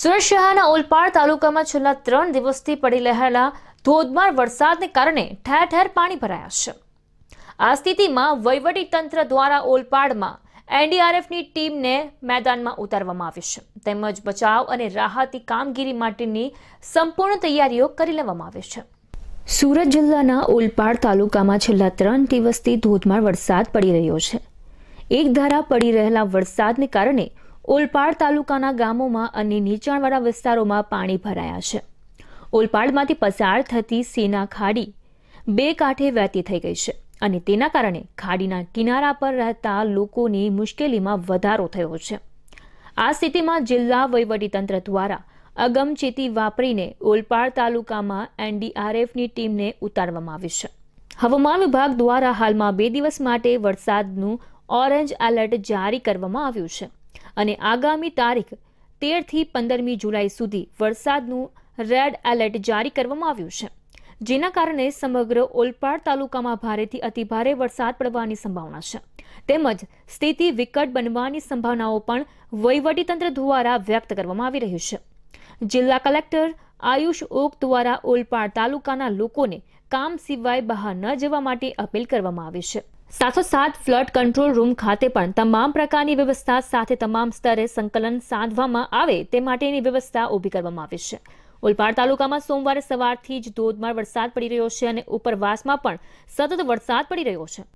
સુરત શહેરના ઓલપાડ તાલુકામાં છેલ્લા ત્રણ દિવસથી પડી રહેલા ધોધમાર વરસાદને કારણે ઠેર ઠેર પાણી ભરાયા છે આ સ્થિતિમાં તંત્ર દ્વારા ઓલપાડમાં એનડીઆરએફની ટીમને મેદાનમાં ઉતારવામાં આવી છે તેમજ બચાવ અને રાહતની કામગીરી માટેની સંપૂર્ણ તૈયારીઓ કરી લેવામાં આવી છે સુરત જિલ્લાના ઓલપાડ તાલુકામાં છેલ્લા ત્રણ દિવસથી ધોધમાર વરસાદ પડી રહ્યો છે એક ધારા પડી રહેલા વરસાદને કારણે ઓલપાડ તાલુકાના ગામોમાં અને નીચાણવાળા વિસ્તારોમાં પાણી ભરાયા છે ઓલપાડમાંથી પસાર થતી સેના ખાડી બે કાંઠે વહેતી થઈ ગઈ છે અને તેના કારણે ખાડીના કિનારા પર રહેતા લોકોની મુશ્કેલીમાં વધારો થયો છે આ સ્થિતિમાં જિલ્લા વહીવટીતંત્ર દ્વારા અગમચેતી વાપરીને ઓલપાડ તાલુકામાં એનડીઆરએફની ટીમને ઉતારવામાં આવી છે હવામાન વિભાગ દ્વારા હાલમાં બે દિવસ માટે વરસાદનું ઓરેન્જ એલર્ટ જારી કરવામાં આવ્યું છે અને આગામી તારીખ તેરથી પંદરમી જુલાઈ સુધી વરસાદનું રેડ એલર્ટ જારી કરવામાં આવ્યું છે જેના કારણે સમગ્ર ઓલપાડ તાલુકામાં ભારેથી અતિભારે વરસાદ પડવાની સંભાવના છે તેમજ સ્થિતિ વિકટ બનવાની સંભાવનાઓ પણ વહીવટીતંત્ર દ્વારા વ્યક્ત કરવામાં આવી રહી છે જિલ્લા કલેક્ટર આયુષ ઓક દ્વારા ઓલપાડ તાલુકાના લોકોને કામ સિવાય બહાર ન જવા માટે અપીલ કરવામાં આવી છે સાતસો સાત ફ્લડ કંટ્રોલ રૂમ ખાતે પણ તમામ પ્રકારની વ્યવસ્થા સાથે તમામ સ્તરે સંકલન સાધવામાં આવે તે માટેની વ્યવસ્થા ઊભી કરવામાં આવી છે ઓલપાડ તાલુકામાં સોમવારે સવારથી જ ધોધમાર વરસાદ પડી રહ્યો છે અને ઉપરવાસમાં પણ સતત વરસાદ પડી રહ્યો છે